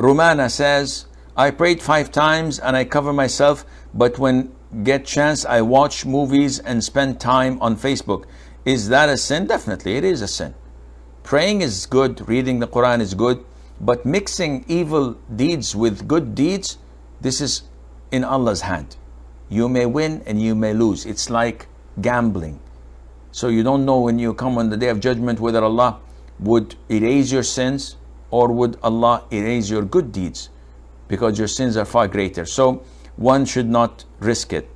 Romana says, I prayed five times and I cover myself, but when get chance, I watch movies and spend time on Facebook. Is that a sin? Definitely, it is a sin. Praying is good, reading the Quran is good, but mixing evil deeds with good deeds, this is in Allah's hand. You may win and you may lose. It's like gambling. So you don't know when you come on the day of judgment whether Allah would erase your sins or would Allah erase your good deeds because your sins are far greater. So one should not risk it.